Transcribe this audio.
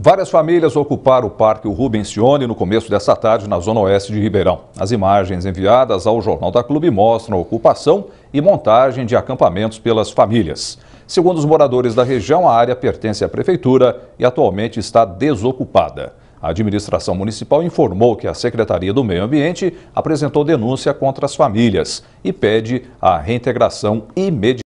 Várias famílias ocuparam o Parque Rubensione no começo dessa tarde na Zona Oeste de Ribeirão. As imagens enviadas ao Jornal da Clube mostram a ocupação e montagem de acampamentos pelas famílias. Segundo os moradores da região, a área pertence à Prefeitura e atualmente está desocupada. A administração municipal informou que a Secretaria do Meio Ambiente apresentou denúncia contra as famílias e pede a reintegração imediata.